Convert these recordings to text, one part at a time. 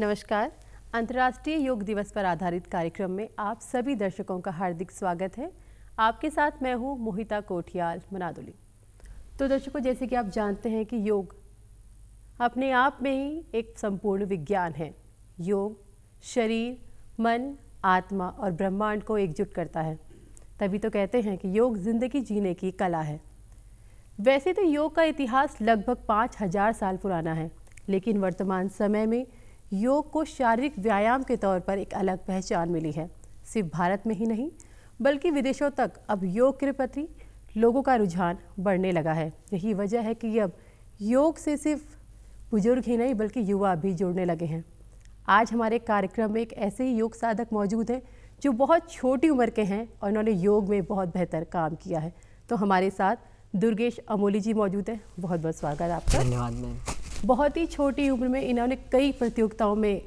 नमस्कार अंतर्राष्ट्रीय योग दिवस पर आधारित कार्यक्रम में आप सभी दर्शकों का हार्दिक स्वागत है आपके साथ मैं हूँ मोहिता कोठियाल मनादुली तो दर्शकों जैसे कि आप जानते हैं कि योग अपने आप में ही एक संपूर्ण विज्ञान है योग शरीर मन आत्मा और ब्रह्मांड को एकजुट करता है तभी तो कहते हैं कि योग जिंदगी जीने की कला है वैसे तो योग का इतिहास लगभग पाँच हजार साल पुराना है लेकिन वर्तमान समय में योग को शारीरिक व्यायाम के तौर पर एक अलग पहचान मिली है सिर्फ भारत में ही नहीं बल्कि विदेशों तक अब योग के प्रति लोगों का रुझान बढ़ने लगा है यही वजह है कि अब योग से सिर्फ बुजुर्ग ही नहीं बल्कि युवा भी जुड़ने लगे हैं आज हमारे कार्यक्रम में एक ऐसे ही योग साधक मौजूद हैं जो बहुत छोटी उम्र के हैं और उन्होंने योग में बहुत बेहतर काम किया है तो हमारे साथ दुर्गेश अमोली जी मौजूद हैं बहुत बहुत स्वागत आपका धन्यवाद मैम बहुत ही छोटी उम्र में इन्होंने कई प्रतियोगिताओं में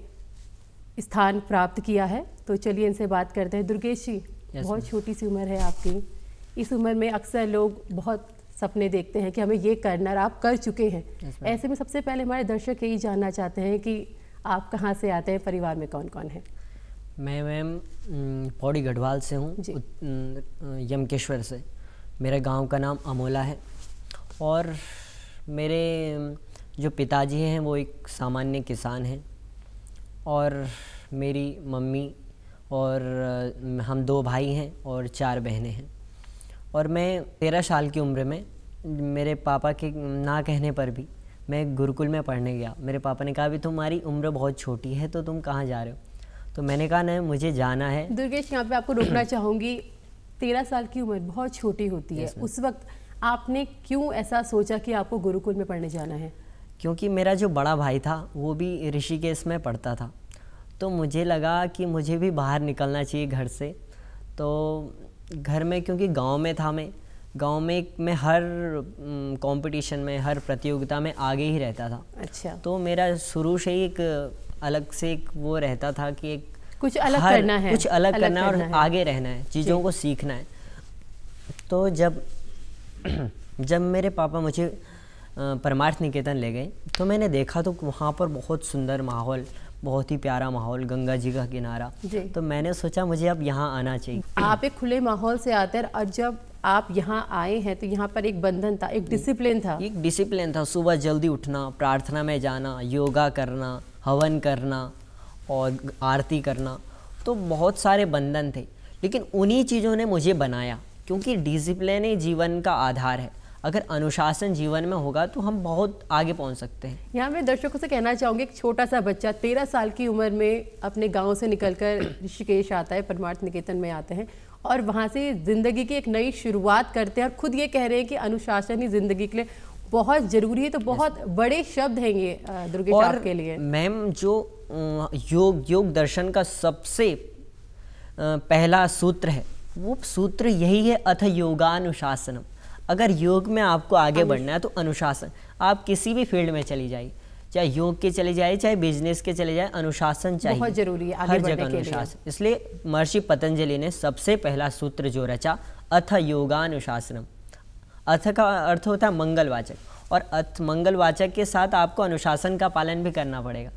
स्थान प्राप्त किया है तो चलिए इनसे बात करते हैं दुर्गेश जी yes, बहुत छोटी सी उम्र है आपकी इस उम्र में अक्सर लोग बहुत सपने देखते हैं कि हमें ये करना और आप कर चुके हैं yes, ऐसे में सबसे पहले हमारे दर्शक यही जानना चाहते हैं कि आप कहाँ से आते हैं परिवार में कौन कौन है मैं मैम पौड़ी गढ़वाल से हूँ यमकेश्वर से मेरे गांव का नाम अमोला है और मेरे जो पिताजी हैं वो एक सामान्य किसान हैं और मेरी मम्मी और हम दो भाई हैं और चार बहनें हैं और मैं तेरह साल की उम्र में मेरे पापा के ना कहने पर भी मैं गुरुकुल में पढ़ने गया मेरे पापा ने कहा भी तुम्हारी उम्र बहुत छोटी है तो तुम कहाँ जा रहे हो तो मैंने कहा ना मुझे जाना है दुर्गेश यहाँ पे आपको रोकना चाहूँगी तेरह साल की उम्र बहुत छोटी होती है उस वक्त आपने क्यों ऐसा सोचा कि आपको गुरुकुल में पढ़ने जाना है क्योंकि मेरा जो बड़ा भाई था वो भी ऋषिकेश में पढ़ता था तो मुझे लगा कि मुझे भी बाहर निकलना चाहिए घर से तो घर में क्योंकि गांव में था मैं गांव में मैं हर कंपटीशन में हर प्रतियोगिता में आगे ही रहता था अच्छा तो मेरा शुरू से ही एक अलग से एक वो रहता था कि एक कुछ अलग करना है कुछ अलग, अलग करना, करना और है। आगे रहना है चीज़ों को सीखना है तो जब जब मेरे पापा मुझे परमार्थ निकेतन ले गए तो मैंने देखा तो वहाँ पर बहुत सुंदर माहौल बहुत ही प्यारा माहौल गंगा जी का किनारा तो मैंने सोचा मुझे अब यहाँ आना चाहिए आप एक खुले माहौल से आते हैं और जब आप यहाँ आए हैं तो यहाँ पर एक बंधन था एक डिसिप्लिन था एक डिसिप्लिन था सुबह जल्दी उठना प्रार्थना में जाना योगा करना हवन करना और आरती करना तो बहुत सारे बंधन थे लेकिन उन्हीं चीज़ों ने मुझे बनाया क्योंकि डिसिप्लिन ही जीवन का आधार है अगर अनुशासन जीवन में होगा तो हम बहुत आगे पहुंच सकते हैं यहाँ मैं दर्शकों से कहना चाहूँगी एक छोटा सा बच्चा तेरह साल की उम्र में अपने गांव से निकलकर ऋषिकेश आता है परमार्थ निकेतन में आते हैं और वहाँ से ज़िंदगी की एक नई शुरुआत करते हैं और खुद ये कह रहे हैं कि अनुशासन ही ज़िंदगी के लिए बहुत ज़रूरी है तो बहुत बड़े शब्द हैं ये दुर्गेश्वर के लिए मैम जो योग योग दर्शन का सबसे पहला सूत्र है वो सूत्र यही है अथ योगानुशासनम अगर योग में आपको आगे हाँ बढ़ना है तो अनुशासन आप किसी भी फील्ड में चली जाइए चाहे योग के चले जाए चाहे बिजनेस के चले जाए अनुशासन चाहिए बहुत जरूरी है हर जगह अनुशासन इसलिए महर्षि पतंजलि ने सबसे पहला सूत्र जो रचा अथ योगानुशासनम अथ का अर्थ होता है मंगलवाचक और अथ मंगलवाचक के साथ आपको अनुशासन का पालन भी करना पड़ेगा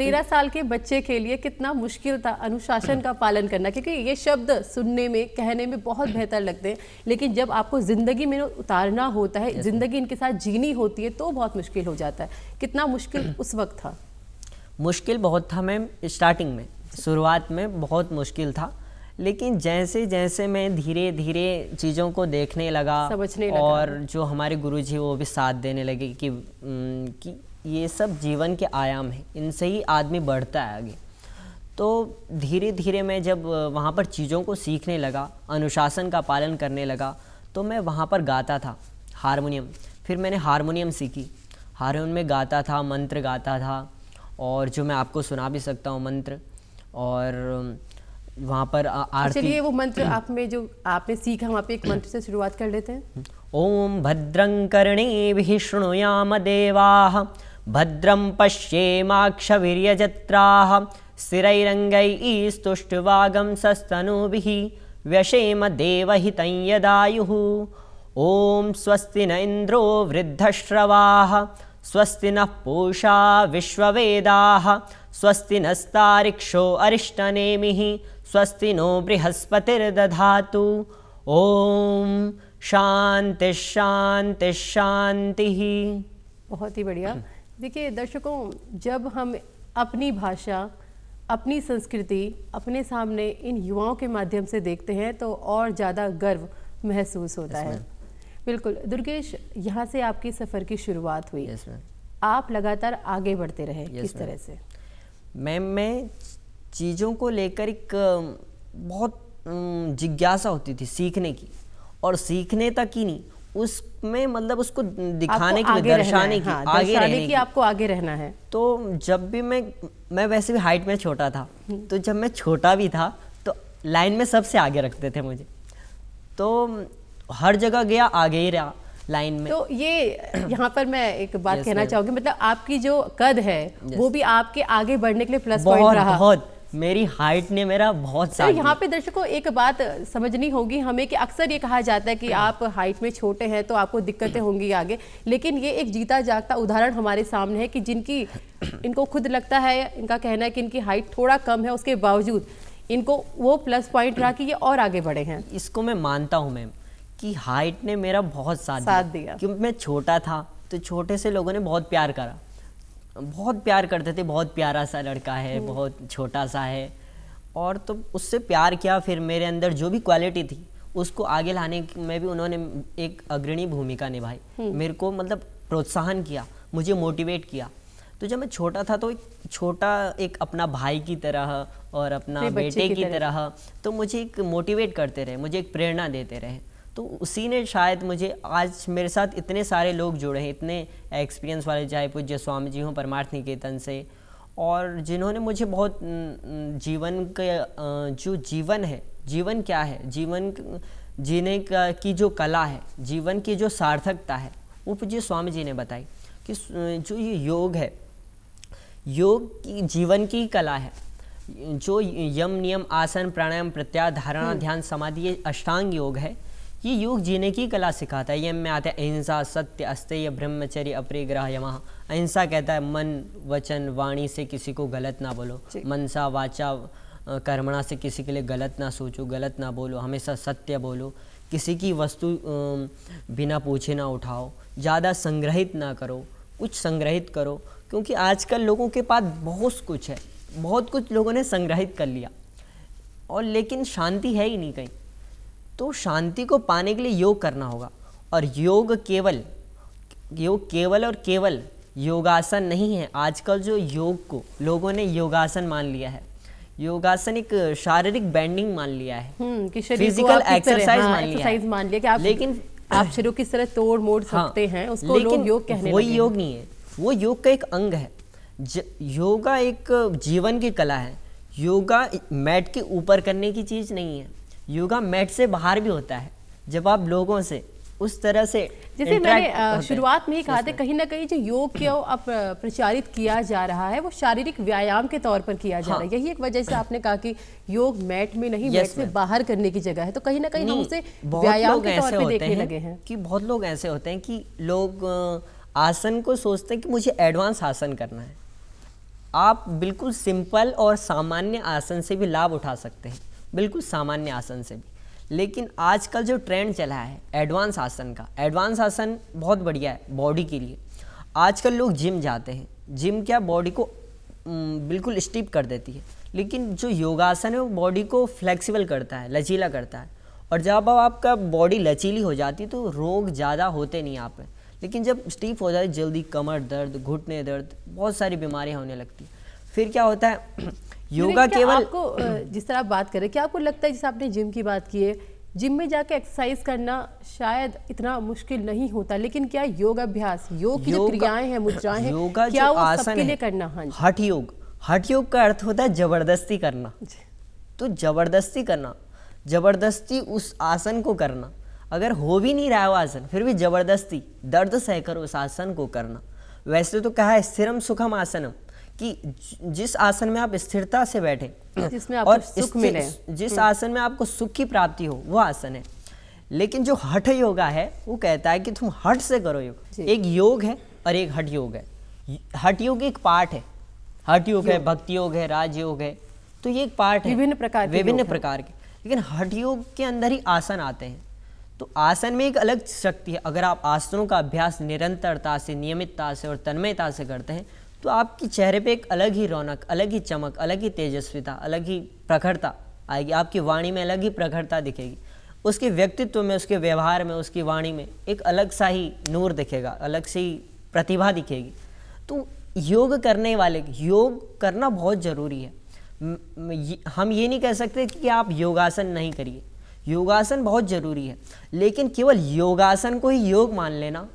तेरह साल के बच्चे के लिए कितना मुश्किल था अनुशासन का पालन करना क्योंकि ये शब्द सुनने में कहने में बहुत बेहतर लगते हैं लेकिन जब आपको ज़िंदगी में उतारना होता है ज़िंदगी इनके साथ जीनी होती है तो बहुत मुश्किल हो जाता है कितना मुश्किल उस वक्त था मुश्किल बहुत था मैम स्टार्टिंग में शुरुआत में बहुत मुश्किल था लेकिन जैसे जैसे मैं धीरे धीरे चीज़ों को देखने लगा समझने लगा और जो हमारे गुरुजी वो भी साथ देने लगे कि, कि ये सब जीवन के आयाम हैं इनसे ही आदमी बढ़ता है आगे तो धीरे धीरे मैं जब वहाँ पर चीज़ों को सीखने लगा अनुशासन का पालन करने लगा तो मैं वहाँ पर गाता था हारमोनियम फिर मैंने हारमोनियम सीखी हारमोनियम में गाता था मंत्र गाता था और जो मैं आपको सुना भी सकता हूँ मंत्र और वहाँ पर अच्छा, आरती चलिए वो मंत्र आप में जो आपने सीखा वहाँ पे एक मंत्र से शुरुआत कर लेते हैं ओम भद्रं कर्णे भी शृणुयाम देवा भद्रं पश्येमाक्षवीर्यजत्राः स्थिरैरङ्गैस्तुष्टुवागंसस्तनूभिः व्यशेम देवित यदायु ओं स्वस्ति न इंद्रो वृद्धश्रवा स्वस्ति न पूषा विश्ववेदाः स्वस्ति नस्ताक्षो अरिष्टने स्वस्ति नो बृहस्पतिर्दधातु शांति शांति शांति बहुत ही बढ़िया देखिए दर्शकों जब हम अपनी भाषा अपनी संस्कृति अपने सामने इन युवाओं के माध्यम से देखते हैं तो और ज़्यादा गर्व महसूस होता है बिल्कुल दुर्गेश यहाँ से आपकी सफ़र की शुरुआत हुई आप लगातार आगे बढ़ते रहे किस तरह से मैम मैं चीज़ों को लेकर एक बहुत जिज्ञासा होती थी सीखने की और सीखने तक ही नहीं उसमें मतलब उसको दिखाने की दर्शाने की हाँ, आगे रहने की की आपको आगे रहना है तो जब भी मैं मैं वैसे भी हाइट में छोटा था हम्म। तो जब मैं छोटा भी था तो लाइन में सबसे आगे रखते थे मुझे तो हर जगह गया आगे ही रहा लाइन में तो ये यहाँ पर मैं एक बात कहना चाहूंगी मतलब आपकी जो कद है वो भी आपके आगे बढ़ने के लिए प्लस पॉइंट रहा बहुत मेरी हाइट ने मेरा बहुत साथ यहाँ पे दर्शकों एक बात समझनी होगी हमें कि अक्सर ये कहा जाता है कि हाँ। आप हाइट में छोटे हैं तो आपको दिक्कतें होंगी आगे लेकिन ये एक जीता जागता उदाहरण हमारे सामने है कि जिनकी इनको खुद लगता है इनका कहना है कि इनकी हाइट थोड़ा कम है उसके बावजूद इनको वो प्लस पॉइंट रहा कि ये और आगे बढ़े हैं इसको मैं मानता हूँ मैम कि हाइट ने मेरा बहुत साथ, साथ दिया, दिया। क्योंकि मैं छोटा था तो छोटे से लोगों ने बहुत प्यार करा बहुत प्यार करते थे बहुत प्यारा सा लड़का है हम्म। बहुत छोटा सा है और तो उससे प्यार किया फिर मेरे अंदर जो भी क्वालिटी थी उसको आगे लाने में भी उन्होंने एक अग्रणी भूमिका निभाई हम्म। मेरे को मतलब प्रोत्साहन किया मुझे मोटिवेट किया तो जब मैं छोटा था तो एक छोटा एक अपना भाई की तरह और अपना बेटे की, की तरह।, तरह तो मुझे एक मोटिवेट करते रहे मुझे एक प्रेरणा देते रहे तो उसी ने शायद मुझे आज मेरे साथ इतने सारे लोग जुड़े हैं इतने एक्सपीरियंस वाले चाहे पूज्य स्वामी जी हों परमार्थ निकेतन से और जिन्होंने मुझे बहुत जीवन का जो जीवन है जीवन क्या है जीवन जीने का की जो कला है जीवन की जो सार्थकता है वो पूज्य स्वामी जी ने बताई कि जो ये योग है योग की जीवन की कला है जो यम नियम आसन प्राणायाम प्रत्याधारणा हम्म। ध्यान समाधि ये अष्टांग योग है ये योग जीने की कला सिखाता है यम में आता है अहिंसा सत्य अस्तय ब्रह्मचर्य अपरिग्रह यमा अहिंसा कहता है मन वचन वाणी से किसी को गलत ना बोलो मनसा वाचा कर्मणा से किसी के लिए गलत ना सोचो गलत ना बोलो हमेशा सत्य बोलो किसी की वस्तु बिना पूछे ना उठाओ ज़्यादा संग्रहित ना करो कुछ संग्रहित करो क्योंकि आजकल लोगों के पास बहुत कुछ है बहुत कुछ लोगों ने संग्रहित कर लिया और लेकिन शांति है ही नहीं कहीं तो शांति को पाने के लिए योग करना होगा और योग केवल योग केवल और केवल योगासन नहीं है आजकल जो योग को लोगों ने योगासन मान लिया है योगासन एक शारीरिक बैंडिंग मान लिया है फिजिकल हम्म, एक्सरसाइज हाँ, मान लिया मान लिया कि आप लेकिन आप शरीर किस तरह तोड़ मोड़ हाँ, सकते हैं उसको लोग योग कहने वही योग नहीं है वो योग का एक अंग है योगा एक जीवन की कला है योगा मैट के ऊपर करने की चीज़ नहीं है योगा मैट से बाहर भी होता है जब आप लोगों से उस तरह से जैसे मैंने शुरुआत में ही कहा था कहीं ना कहीं जो योग को अब प्रचारित किया जा रहा है वो शारीरिक व्यायाम के तौर पर किया जा हाँ। रहा है हाँ। यही एक वजह से आपने कहा कि योग मैट में नहीं मैट से बाहर करने की जगह है तो कहीं ना कहीं हम उसे व्यायाम के तौर पर देखने लगे हैं कि बहुत लोग ऐसे होते हैं कि लोग आसन को सोचते हैं कि मुझे एडवांस आसन करना है आप बिल्कुल सिंपल और सामान्य आसन से भी लाभ उठा सकते हैं बिल्कुल सामान्य आसन से भी लेकिन आजकल जो ट्रेंड चला है एडवांस आसन का एडवांस आसन बहुत बढ़िया है बॉडी के लिए आजकल लोग जिम जाते हैं जिम क्या बॉडी को बिल्कुल स्टीप कर देती है लेकिन जो योगासन है वो बॉडी को फ्लेक्सिबल करता है लचीला करता है और जब अब आपका बॉडी लचीली हो जाती तो रोग ज़्यादा होते नहीं आप लेकिन जब स्टीप हो जाए जल्दी कमर दर्द घुटने दर्द बहुत सारी बीमारियाँ होने लगती फिर क्या होता है योगा केवल आपको जिस तरह आप बात कर रहे क्या आपको लगता है जैसे आपने जिम की बात की है जिम में जाके एक्सरसाइज करना शायद इतना मुश्किल नहीं होता लेकिन क्या योग अभ्यास योग की योग, जो क्रियाएं हैं मुद्राएं हैं योगा क्या वो आसन सबके लिए करना हाँ हठ योग हठ योग का अर्थ होता है जबरदस्ती करना तो जबरदस्ती करना जबरदस्ती उस आसन को करना अगर हो भी नहीं रहा वो आसन फिर भी जबरदस्ती दर्द सहकर उस आसन को करना वैसे तो कहा है स्थिरम सुखम आसनम कि जिस आसन में आप स्थिरता से बैठे जिसमें आपको और सुख मिले जिस हम्म। आसन में आपको सुख की प्राप्ति हो वो आसन है लेकिन जो हठ योगा है वो कहता है कि तुम हठ से करो योग एक योग है और एक हठ योग है हठ योग एक पाठ है हठ योग है भक्ति योग है राज योग है तो ये एक पाठ है विभिन्न प्रकार विभिन्न प्रकार के लेकिन हठ योग के अंदर ही आसन आते हैं तो आसन में एक अलग शक्ति है अगर आप आसनों का अभ्यास निरंतरता से नियमितता से और तन्मयता से करते हैं तो आपके चेहरे पे एक अलग ही रौनक अलग ही चमक अलग ही तेजस्विता अलग ही प्रखरता आएगी आपकी वाणी में अलग ही प्रखरता दिखेगी उसके व्यक्तित्व में उसके व्यवहार में उसकी वाणी में एक अलग सा ही नूर दिखेगा अलग सी प्रतिभा दिखेगी तो योग करने वाले योग करना बहुत ज़रूरी है हम ये नहीं कह सकते कि आप योगासन नहीं करिए योगासन बहुत ज़रूरी है लेकिन केवल योगासन को ही योग मान लेना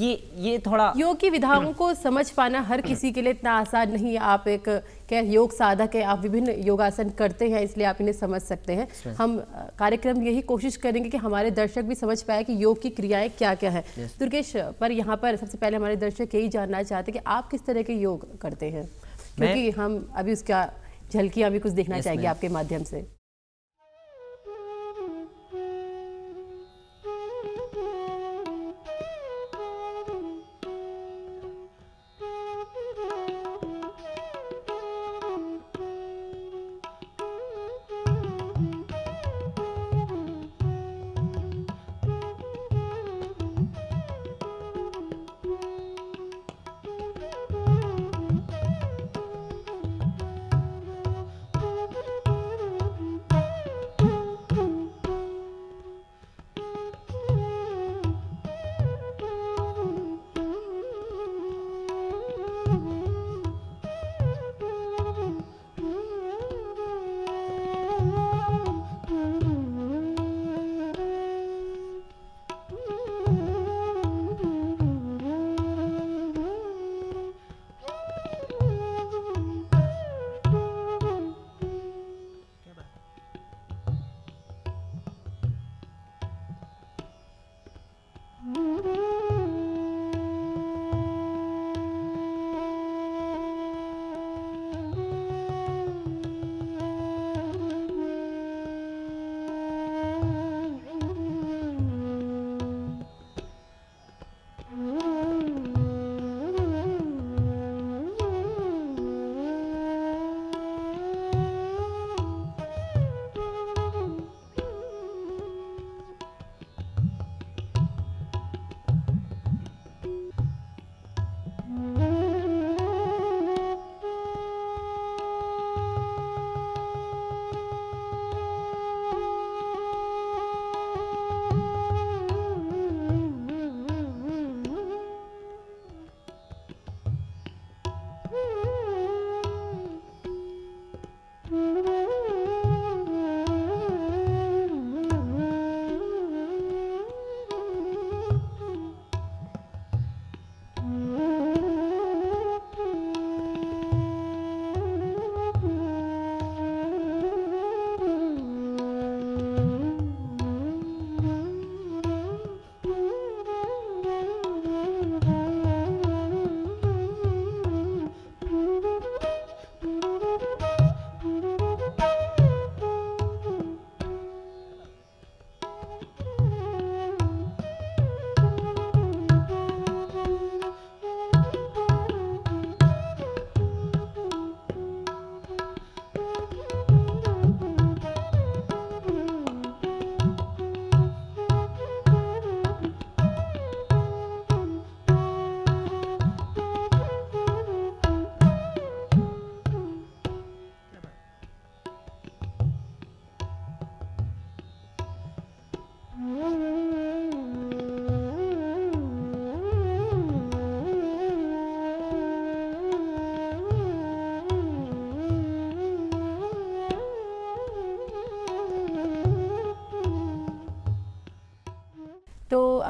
ये ये थोड़ा योग की विधाओं को समझ पाना हर किसी के लिए इतना आसान नहीं है आप एक क्या योग साधक है आप विभिन्न योगासन करते हैं इसलिए आप इन्हें समझ सकते हैं हम कार्यक्रम यही कोशिश करेंगे कि हमारे दर्शक भी समझ पाए कि योग की क्रियाएं क्या क्या है दुर्गेश पर यहाँ पर सबसे पहले हमारे दर्शक यही जानना चाहते हैं कि आप किस तरह के योग करते हैं क्योंकि हम अभी उसका झलकियाँ भी कुछ देखना चाहेंगे आपके माध्यम से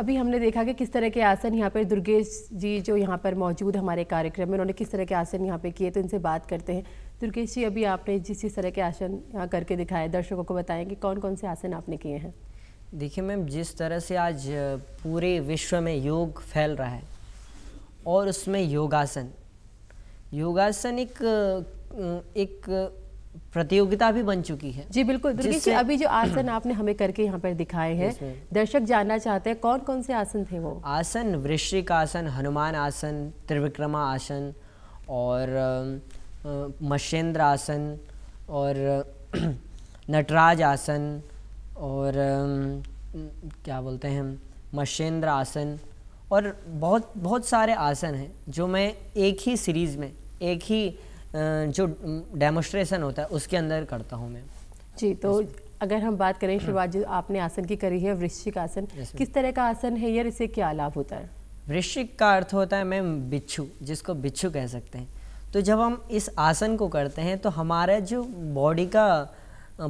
अभी हमने देखा कि किस तरह के आसन यहाँ पर दुर्गेश जी जो यहाँ पर मौजूद हमारे कार्यक्रम में उन्होंने किस तरह के आसन यहाँ पे किए तो इनसे बात करते हैं दुर्गेश जी अभी आपने जिस जिस तरह के आसन यहाँ करके दिखाए दर्शकों को बताएं कि कौन कौन से आसन आपने किए हैं देखिए मैम जिस तरह से आज पूरे विश्व में योग फैल रहा है और उसमें योगासन योगासन एक एक प्रतियोगिता भी बन चुकी है जी बिल्कुल अभी जो आसन आपने हमें करके यहाँ पर दिखाए हैं दर्शक जानना चाहते हैं कौन कौन से आसन थे वो आसन वृश्चिक आसन हनुमान आसन त्रिविक्रमा आसन और मशेंद्र आसन और नटराज आसन और क्या बोलते हैं मशेंद्र आसन और बहुत बहुत सारे आसन हैं जो मैं एक ही सीरीज़ में एक ही जो डेमोस्ट्रेशन होता है उसके अंदर करता हूँ मैं जी तो अगर हम बात करें हाँ। शुरुआत जो आपने आसन की करी है वृश्चिक आसन किस तरह का आसन है या इसे क्या लाभ होता है वृश्चिक का अर्थ होता है मैम बिच्छू जिसको बिच्छू कह सकते हैं तो जब हम इस आसन को करते हैं तो हमारा जो बॉडी का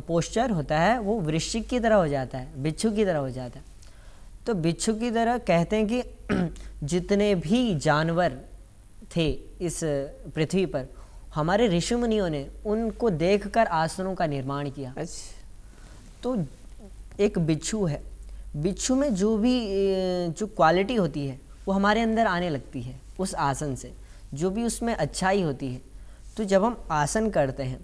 पोस्चर होता है वो वृश्चिक की तरह हो जाता है बिच्छू की तरह हो जाता है तो बिच्छू की तरह कहते हैं कि जितने भी जानवर थे इस पृथ्वी पर हमारे ऋषि मुनियों ने उनको देखकर आसनों का निर्माण किया अच्छा तो एक बिच्छू है बिच्छू में जो भी जो क्वालिटी होती है वो हमारे अंदर आने लगती है उस आसन से जो भी उसमें अच्छाई होती है तो जब हम आसन करते हैं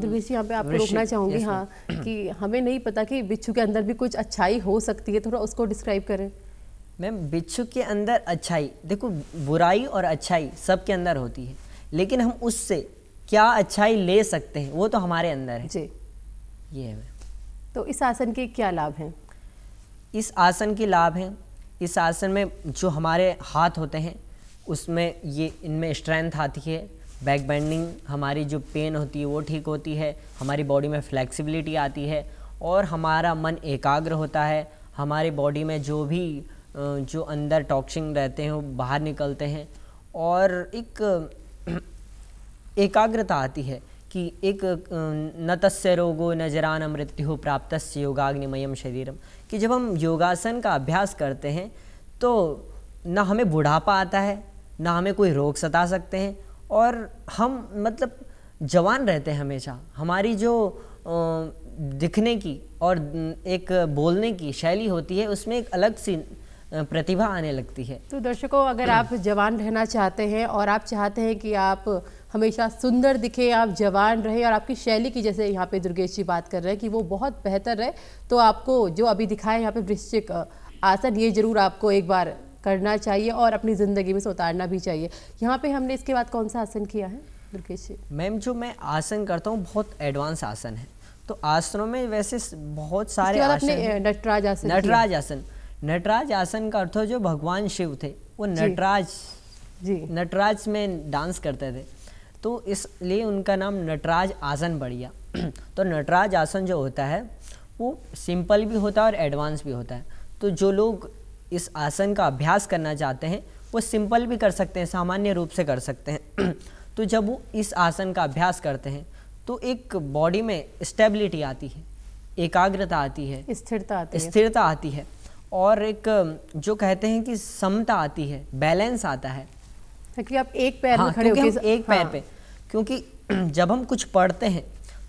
दुर्वेश यहाँ पे आप रोकना चाहूँगी हाँ कि हमें नहीं पता कि बिच्छू के अंदर भी कुछ अच्छाई हो सकती है थोड़ा उसको डिस्क्राइब करें मैम बिच्छू के अंदर अच्छाई देखो बुराई और अच्छाई सबके अंदर होती है लेकिन हम उससे क्या अच्छाई ले सकते हैं वो तो हमारे अंदर है जी ये है तो इस आसन के क्या लाभ हैं इस आसन के लाभ हैं इस आसन में जो हमारे हाथ होते हैं उसमें ये इनमें स्ट्रेंथ आती है बैक बेंडिंग हमारी जो पेन होती है वो ठीक होती है हमारी बॉडी में फ्लेक्सिबिलिटी आती है और हमारा मन एकाग्र होता है हमारी बॉडी में जो भी जो अंदर टॉक्सिंग रहते हैं वो बाहर निकलते हैं और एक एकाग्रता आती है कि एक न तस्य रोगो न जरा न मृत्यु प्राप्त योगाग्निमयम शरीरम कि जब हम योगासन का अभ्यास करते हैं तो ना हमें बुढ़ापा आता है ना हमें कोई रोग सता सकते हैं और हम मतलब जवान रहते हैं हमेशा हमारी जो दिखने की और एक बोलने की शैली होती है उसमें एक अलग सी प्रतिभा आने लगती है तो दर्शकों अगर आप जवान रहना चाहते हैं और आप चाहते हैं कि आप हमेशा सुंदर दिखे आप जवान रहे और आपकी शैली की जैसे यहाँ पे दुर्गेश जी बात कर रहे हैं कि वो बहुत बेहतर रहे तो आपको जो अभी दिखाए यहाँ पे वृश्चिक आसन ये जरूर आपको एक बार करना चाहिए और अपनी ज़िंदगी में से उतारना भी चाहिए यहाँ पे हमने इसके बाद कौन सा आसन किया है दुर्गेश जी मैम जो मैं आसन करता हूँ बहुत एडवांस आसन है तो आसनों में वैसे बहुत सारे आसन नटराज आसन नटराज आसन नटराज आसन का अर्थ जो भगवान शिव थे वो नटराज जी नटराज में डांस करते थे तो इसलिए उनका नाम नटराज आसन बढ़िया तो नटराज आसन जो होता है वो सिंपल भी होता है और एडवांस भी होता है तो जो लोग इस आसन का अभ्यास करना चाहते हैं वो सिंपल भी कर सकते हैं सामान्य रूप से कर सकते हैं तो जब वो इस आसन का अभ्यास करते हैं तो एक बॉडी में स्टेबिलिटी आती है एकाग्रता आती है स्थिरता आती है स्थिरता आती है और एक जो कहते हैं कि समता आती है बैलेंस आता है ताकि आप एक पैर हाँ, खड़े होकर एक पैर हाँ। पे क्योंकि जब हम कुछ पढ़ते हैं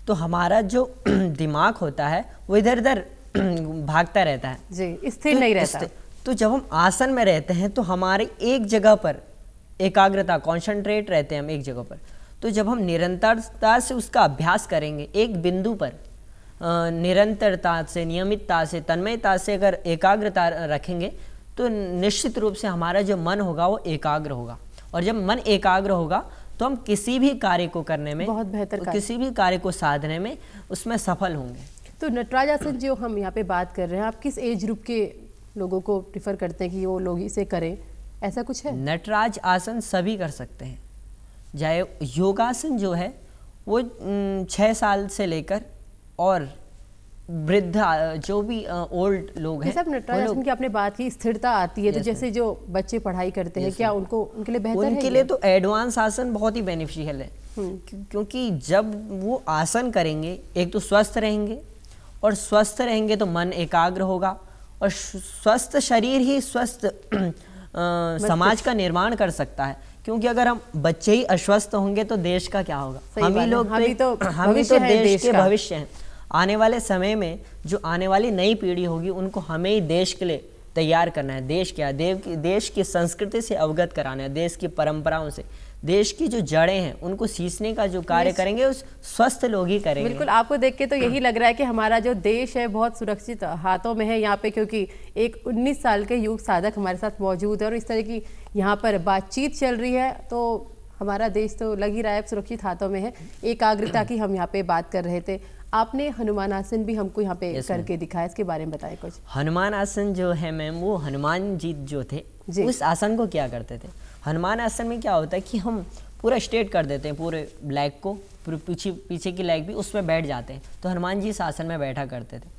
तो हमारा जो दिमाग होता है वो इधर उधर भागता रहता है जी स्थिर तो, नहीं रहता तो जब हम आसन में रहते हैं तो हमारे एक जगह पर एकाग्रता कॉन्सेंट्रेट रहते हैं हम एक जगह पर तो जब हम निरंतरता से उसका अभ्यास करेंगे एक बिंदु पर निरंतरता से नियमितता से तन्मयता से अगर एकाग्रता रखेंगे तो निश्चित रूप से हमारा जो मन होगा वो एकाग्र होगा और जब मन एकाग्र होगा तो हम किसी भी कार्य को करने में बहुत बेहतर किसी भी कार्य को साधने में उसमें सफल होंगे तो नटराज आसन जो हम यहाँ पे बात कर रहे हैं आप किस एज ग्रुप के लोगों को प्रिफर करते हैं कि वो लोग इसे करें ऐसा कुछ है नटराज आसन सभी कर सकते हैं चाहे योगासन जो है वो छः साल से लेकर और वृद्ध जो भी ओल्ड लोग हैं सब नटराज की आपने बात की स्थिरता आती है तो जैसे जो बच्चे पढ़ाई करते हैं क्या उनको उनके लिए बेहतर उनके लिए तो एडवांस आसन बहुत ही बेनिफिशियल है हम्म। क्योंकि जब वो आसन करेंगे एक तो स्वस्थ रहेंगे और स्वस्थ रहेंगे तो मन एकाग्र होगा और स्वस्थ शरीर ही स्वस्थ समाज का निर्माण कर सकता है क्योंकि अगर हम बच्चे ही अस्वस्थ होंगे तो देश का क्या होगा हम ही लोग हम तो ही तो हम ही तो देश के भविष्य हैं आने वाले समय में जो आने वाली नई पीढ़ी होगी उनको हमें ही देश के लिए तैयार करना है देश क्या देव की देश की संस्कृति से अवगत कराना है देश की परंपराओं से देश की जो जड़ें हैं उनको सींचने का जो कार्य करेंगे उस स्वस्थ लोग ही करेंगे बिल्कुल आपको देख के तो यही लग रहा है कि हमारा जो देश है बहुत सुरक्षित हाथों में है यहाँ पे क्योंकि एक 19 साल के युग साधक हमारे साथ मौजूद है और इस तरह की यहाँ पर बातचीत चल रही है तो हमारा देश तो लग ही रहा है सुरक्षित हाथों में है एकाग्रता की हम यहाँ पे बात कर रहे थे आपने हनुमान आसन भी हमको यहाँ पे yes, करके दिखाया इसके बारे में बताएं कुछ हनुमान आसन जो है मैम वो हनुमान जी जो थे जी। उस आसन को क्या करते थे हनुमान आसन में क्या होता है कि हम पूरा स्ट्रेट कर देते हैं पूरे लैग को पूरे पीछे पीछे की लैग भी उसमें बैठ जाते हैं तो हनुमान जी इस आसन में बैठा करते थे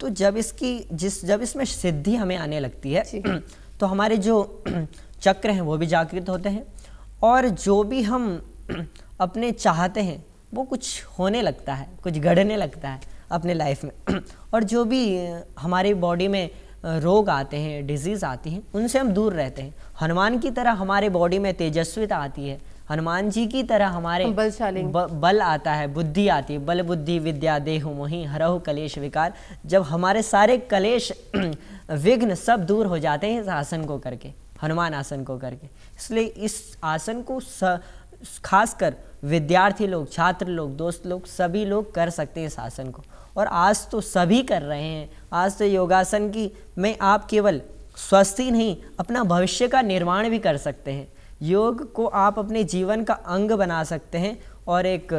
तो जब इसकी जिस जब इसमें सिद्धि हमें आने लगती है तो हमारे जो चक्र हैं वो भी जागृत होते हैं और जो भी हम अपने चाहते हैं वो कुछ होने लगता है कुछ गढ़ने लगता है अपने लाइफ में और जो भी हमारी बॉडी में रोग आते हैं डिजीज़ आती हैं उनसे हम दूर रहते हैं हनुमान की तरह हमारे बॉडी में तेजस्विता आती है हनुमान जी की तरह हमारे बलशाली ब, बल आता है बुद्धि आती है बल बुद्धि विद्या देह मोहि हरहु कलेश विकार जब हमारे सारे कलेश विघ्न सब दूर हो जाते हैं इस आसन को करके हनुमान आसन को करके इसलिए इस आसन को स, खासकर विद्यार्थी लोग छात्र लोग दोस्त लोग सभी लोग कर सकते हैं इस आसन को और आज तो सभी कर रहे हैं आज तो योगासन की में आप केवल स्वस्थ ही नहीं अपना भविष्य का निर्माण भी कर सकते हैं योग को आप अपने जीवन का अंग बना सकते हैं और एक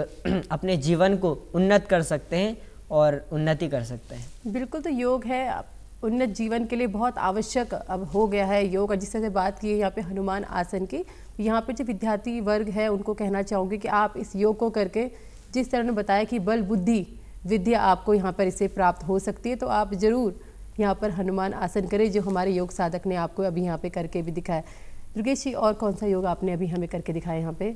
अपने जीवन को उन्नत कर सकते हैं और उन्नति कर सकते हैं बिल्कुल तो योग है आप उन्नत जीवन के लिए बहुत आवश्यक अब हो गया है योग जिस तरह से बात की है यहाँ पे हनुमान आसन की यहाँ पे जो विद्यार्थी वर्ग है उनको कहना चाहूँगी कि आप इस योग को करके जिस तरह ने बताया कि बल बुद्धि विद्या आपको यहाँ पर इसे प्राप्त हो सकती है तो आप ज़रूर यहाँ पर हनुमान आसन करें जो हमारे योग साधक ने आपको अभी यहाँ पर करके भी दिखाया दुर्गेश जी और कौन सा योग आपने अभी हमें करके दिखाया यहाँ पे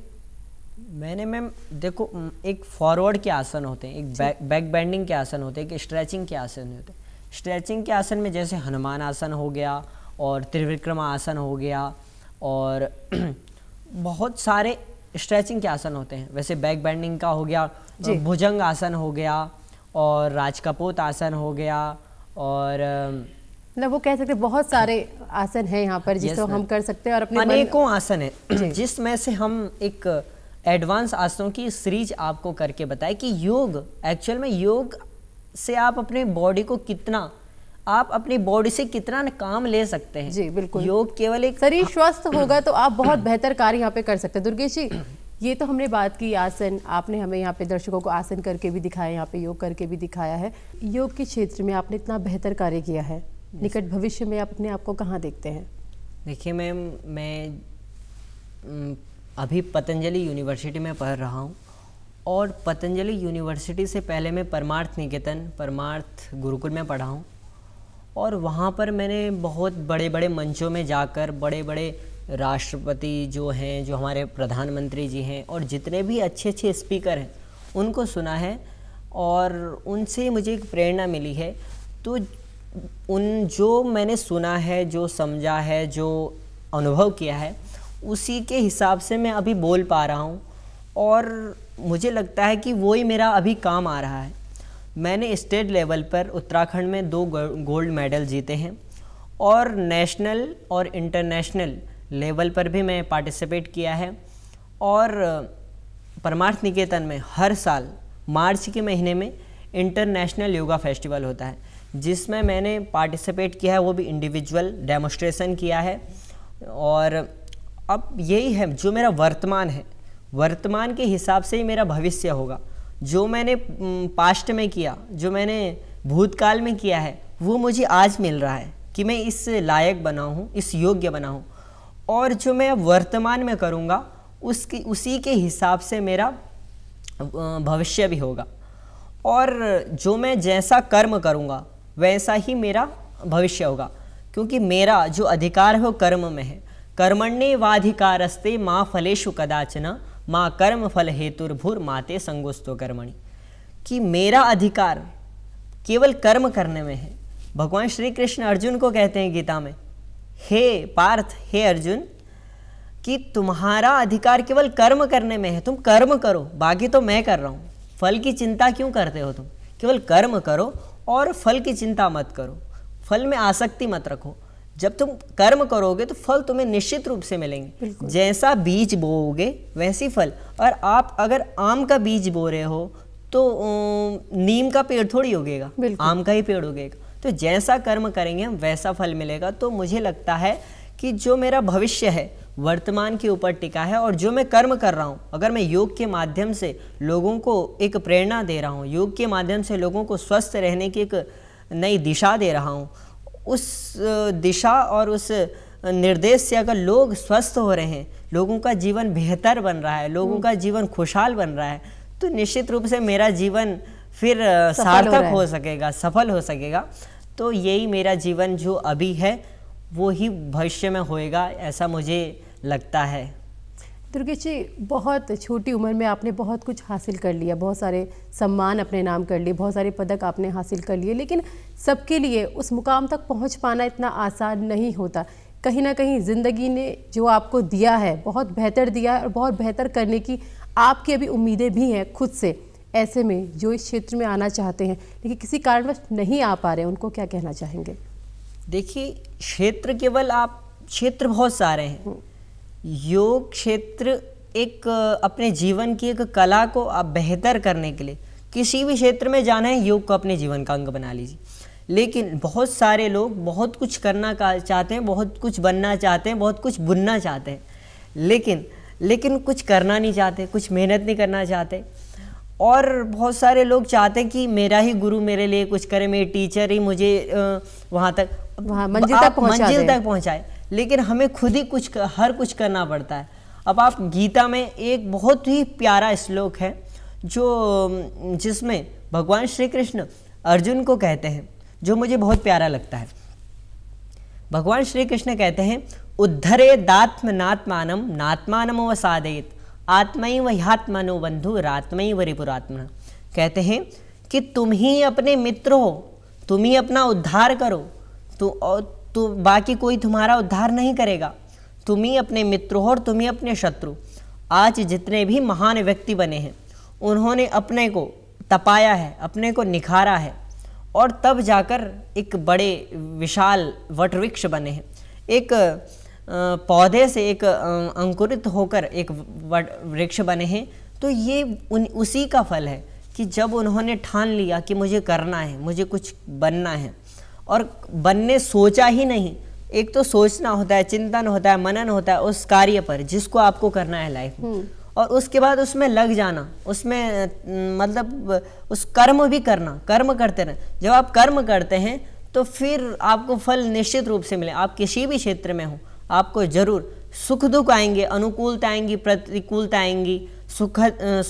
मैंने मैम देखो एक फॉरवर्ड के आसन होते हैं एक बैक बैक बेंडिंग के आसन होते हैं एक स्ट्रेचिंग के आसन होते हैं स्ट्रेचिंग के आसन में जैसे हनुमान आसन हो गया और त्रिविक्रम आसन हो गया और बहुत सारे स्ट्रेचिंग के आसन होते हैं वैसे बैक बैंडिंग का हो गया भुजंग आसन हो गया और राजकपूत आसन हो गया और मतलब वो कह सकते बहुत सारे आसन हैं यहाँ पर जिसको हम कर सकते हैं और अपने अनेकों आसन है जिसमें से हम एक एडवांस आसनों की सीरीज आपको करके बताए कि योग एक्चुअल में योग से आप अपने बॉडी को कितना आप अपनी बॉडी से कितना काम ले सकते हैं जी बिल्कुल योग केवल एक शरीर हाँ। स्वस्थ होगा तो आप बहुत बेहतर कार्य यहाँ पे कर सकते हैं दुर्गेश जी ये तो हमने बात की आसन आपने हमें यहाँ पे दर्शकों को आसन करके भी दिखाया यहाँ पे योग करके भी दिखाया है योग के क्षेत्र में आपने इतना बेहतर कार्य किया है निकट भविष्य में आप अपने आप को कहाँ देखते हैं देखिए मैम मैं अभी पतंजलि यूनिवर्सिटी में पढ़ रहा हूँ और पतंजलि यूनिवर्सिटी से पहले मैं परमार्थ निकेतन परमार्थ गुरुकुल में पढ़ा हूँ और वहाँ पर मैंने बहुत बड़े बड़े मंचों में जाकर बड़े बड़े राष्ट्रपति जो हैं जो हमारे प्रधानमंत्री जी हैं और जितने भी अच्छे अच्छे स्पीकर हैं उनको सुना है और उनसे मुझे एक प्रेरणा मिली है तो उन जो मैंने सुना है जो समझा है जो अनुभव किया है उसी के हिसाब से मैं अभी बोल पा रहा हूँ और मुझे लगता है कि वही मेरा अभी काम आ रहा है मैंने स्टेट लेवल पर उत्तराखंड में दो गोल्ड मेडल जीते हैं और नेशनल और इंटरनेशनल लेवल पर भी मैं पार्टिसिपेट किया है और परमार्थ निकेतन में हर साल मार्च के महीने में इंटरनेशनल योगा फेस्टिवल होता है जिसमें मैंने पार्टिसिपेट किया है वो भी इंडिविजुअल डेमोस्ट्रेशन किया है और अब यही है जो मेरा वर्तमान है वर्तमान के हिसाब से ही मेरा भविष्य होगा जो मैंने पास्ट में किया जो मैंने भूतकाल में किया है वो मुझे आज मिल रहा है कि मैं इस लायक बना हूँ इस योग्य बना हूँ और जो मैं वर्तमान में करूँगा उसकी उसी के हिसाब से मेरा भविष्य भी होगा और जो मैं जैसा कर्म करूँगा वैसा ही मेरा भविष्य होगा क्योंकि मेरा जो अधिकार है वो कर्म में है कर्मण्य वाधिकारस्ते माँ फलेशु कदाचना माँ कर्म फल हेतुर्भूर माते संगोस्तो कर्मणि कि मेरा अधिकार केवल कर्म करने में है भगवान श्री कृष्ण अर्जुन को कहते हैं गीता में हे पार्थ हे अर्जुन कि तुम्हारा अधिकार केवल कर्म करने में है तुम कर्म करो बाकी तो मैं कर रहा हूँ फल की चिंता क्यों करते हो तुम केवल कर्म करो और फल की चिंता मत करो फल में आसक्ति मत रखो जब तुम कर्म करोगे तो फल तुम्हें निश्चित रूप से मिलेंगे जैसा बीज बोओगे वैसी फल और आप अगर आम का बीज बो रहे हो तो नीम का पेड़ थोड़ी उगेगा आम का ही पेड़ उगेगा तो जैसा कर्म करेंगे हम वैसा फल मिलेगा तो मुझे लगता है कि जो मेरा भविष्य है वर्तमान के ऊपर टिका है और जो मैं कर्म कर रहा हूँ अगर मैं योग के माध्यम से लोगों को एक प्रेरणा दे रहा हूँ योग के माध्यम से लोगों को स्वस्थ रहने की एक नई दिशा दे रहा हूँ उस दिशा और उस निर्देश से अगर लोग स्वस्थ हो रहे हैं लोगों का जीवन बेहतर बन रहा है लोगों हम्म। का जीवन खुशहाल बन रहा है तो निश्चित रूप से मेरा जीवन फिर सार्थक हो, हो सकेगा सफल हो सकेगा तो यही मेरा जीवन जो अभी है वो ही भविष्य में होएगा ऐसा मुझे लगता है दुर्गेश जी बहुत छोटी उम्र में आपने बहुत कुछ हासिल कर लिया बहुत सारे सम्मान अपने नाम कर लिए बहुत सारे पदक आपने हासिल कर लिए लेकिन सबके लिए उस मुकाम तक पहुंच पाना इतना आसान नहीं होता कहीं ना कहीं ज़िंदगी ने जो आपको दिया है बहुत बेहतर दिया है और बहुत बेहतर करने की आपकी अभी उम्मीदें भी हैं खुद से ऐसे में जो इस क्षेत्र में आना चाहते हैं लेकिन किसी कारणवश नहीं आ पा रहे उनको क्या कहना चाहेंगे देखिए क्षेत्र केवल आप क्षेत्र बहुत सारे हैं हम्म। योग क्षेत्र एक अपने जीवन की एक कला को आप बेहतर करने के लिए किसी भी क्षेत्र में जाना है योग को अपने जीवन का अंग बना लीजिए लेकिन बहुत सारे लोग बहुत कुछ करना का चाहते हैं बहुत कुछ बनना चाहते हैं बहुत कुछ बुनना चाहते हैं लेकिन लेकिन कुछ करना नहीं चाहते कुछ मेहनत नहीं करना चाहते और बहुत सारे लोग चाहते हैं कि मेरा ही गुरु मेरे लिए कुछ करे मेरे टीचर ही मुझे वहाँ तक वहाँ मंजिल तक पहुँचाए लेकिन हमें खुद ही कुछ कर, हर कुछ करना पड़ता है अब आप गीता में एक बहुत ही प्यारा श्लोक है जो जिसमें भगवान श्री कृष्ण अर्जुन को कहते हैं जो मुझे बहुत प्यारा लगता है भगवान श्री कृष्ण कहते हैं उद्धरे दात्मनात्मानम नात्मानम व साधयत आत्मैव ह्यात्मनो बंधु रात्मैव रिपुरात्मा कहते हैं कि तुम ही अपने मित्र हो तुम ही अपना उद्धार करो तो तो बाकी कोई तुम्हारा उद्धार नहीं करेगा तुम ही अपने मित्र हो और तुम ही अपने शत्रु आज जितने भी महान व्यक्ति बने हैं उन्होंने अपने को तपाया है अपने को निखारा है और तब जाकर एक बड़े विशाल वटवृक्ष बने हैं एक पौधे से एक अंकुरित होकर एक वट वृक्ष बने हैं तो ये उन उसी का फल है कि जब उन्होंने ठान लिया कि मुझे करना है मुझे कुछ बनना है और बन ने सोचा ही नहीं एक तो सोचना होता है चिंतन होता है मनन होता है उस कार्य पर जिसको आपको करना है लाइफ हम्म। और उसके बाद उसमें लग जाना उसमें मतलब उस कर्म भी करना कर्म करते रहे जब आप कर्म करते हैं तो फिर आपको फल निश्चित रूप से मिले आप किसी भी क्षेत्र में हो आपको जरूर सुख दुख आएंगे अनुकूलता आएंगी प्रतिकूलता आएंगी सुख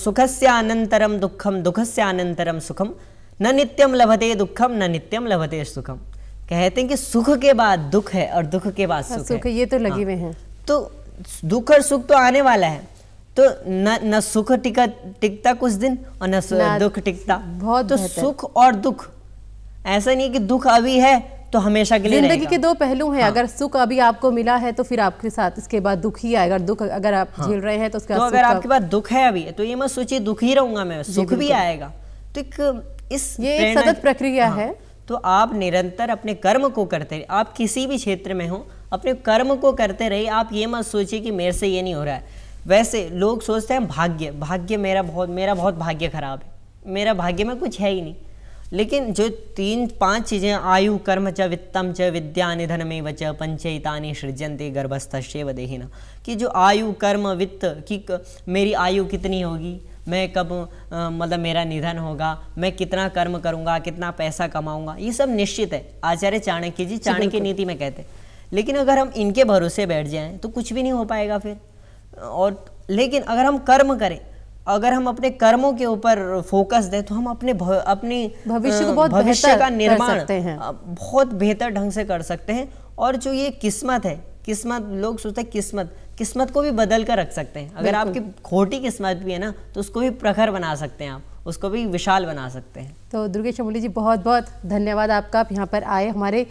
सुखस्य अनंतरम दुखम दुखस्य अनंतरम सुखम न नित्यम लभते दुखम न नित्यम लभते सुखम कहते हैं कि सुख के बाद दुख है और दुख के बाद हाँ, सुख, सुख है ये तो लगी हाँ। हुए हैं तो दुख और सुख तो आने वाला है तो न न सुख टिका टिकता कुछ दिन और न, दुख टिकता बहुत तो सुख और दुख ऐसा नहीं है कि दुख अभी है तो हमेशा के लिए जिंदगी के दो पहलू हैं हाँ। अगर सुख अभी आपको मिला है तो फिर आपके साथ इसके बाद दुख ही आएगा दुख अगर आप हाँ। झेल हाँ। रहे हैं तो उसके तो अगर आपके पास दुख है अभी तो ये मैं सोचिए दुख ही रहूंगा मैं सुख भी आएगा तो एक इस ये एक सतत प्रक्रिया है तो आप निरंतर अपने कर्म को करते रहे आप किसी भी क्षेत्र में हो अपने कर्म को करते रहिए आप ये मत सोचिए कि मेरे से ये नहीं हो रहा है वैसे लोग सोचते हैं भाग्य भाग्य मेरा बहुत मेरा बहुत भाग्य खराब है मेरा भाग्य में कुछ है ही नहीं लेकिन जो तीन पांच चीज़ें आयु कर्म च वित्तम च विद्या निधन में वच पंचयिता सृजनते गर्भस्थ देना कि जो आयु कर्म वित्त कि मेरी आयु कितनी होगी मैं कब मतलब मेरा निधन होगा मैं कितना कर्म करूंगा कितना पैसा कमाऊंगा ये सब निश्चित है आचार्य चाणक्य जी चाणक्य नीति में कहते लेकिन अगर हम इनके भरोसे बैठ जाए तो कुछ भी नहीं हो पाएगा फिर और लेकिन अगर हम कर्म करें अगर हम अपने कर्मों के ऊपर फोकस दें तो हम अपने भव, अपने भविष्य को बहुत भविष्य का निर्माण बहुत बेहतर ढंग से कर सकते हैं और जो ये किस्मत है किस्मत लोग सोचते हैं किस्मत किस्मत को भी बदल कर रख सकते हैं अगर आपकी खोटी किस्मत भी है ना तो उसको भी प्रखर बना सकते हैं आप उसको भी विशाल बना सकते हैं तो दुर्गेश चमोली जी बहुत बहुत धन्यवाद आपका आप यहाँ पर आए हमारे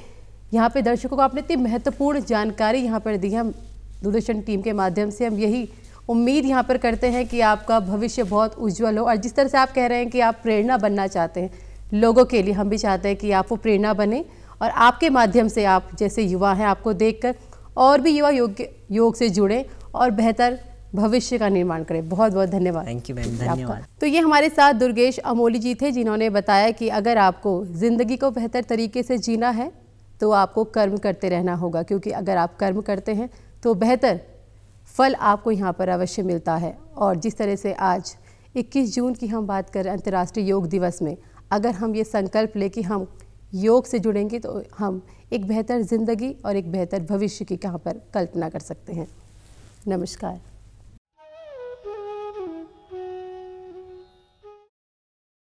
यहाँ पे दर्शकों को आपने इतनी महत्वपूर्ण जानकारी यहाँ पर दी हम दूरदर्शन टीम के माध्यम से हम यही उम्मीद यहाँ पर करते हैं कि आपका भविष्य बहुत उज्जवल हो और जिस तरह से आप कह रहे हैं कि आप प्रेरणा बनना चाहते हैं लोगों के लिए हम भी चाहते हैं कि आप वो प्रेरणा बने और आपके माध्यम से आप जैसे युवा हैं आपको देखकर और भी युवा योग योग से जुड़े और बेहतर भविष्य का निर्माण करें बहुत बहुत धन्यवाद थैंक यू मैम धन्यवाद तो ये हमारे साथ दुर्गेश अमोली जी थे जिन्होंने बताया कि अगर आपको ज़िंदगी को बेहतर तरीके से जीना है तो आपको कर्म करते रहना होगा क्योंकि अगर आप कर्म करते हैं तो बेहतर फल आपको यहाँ पर अवश्य मिलता है और जिस तरह से आज 21 जून की हम बात करें अंतर्राष्ट्रीय योग दिवस में अगर हम ये संकल्प लें कि हम योग से जुड़ेंगे तो हम एक बेहतर ज़िंदगी और एक बेहतर भविष्य की कहाँ पर कल्पना कर सकते हैं नमस्कार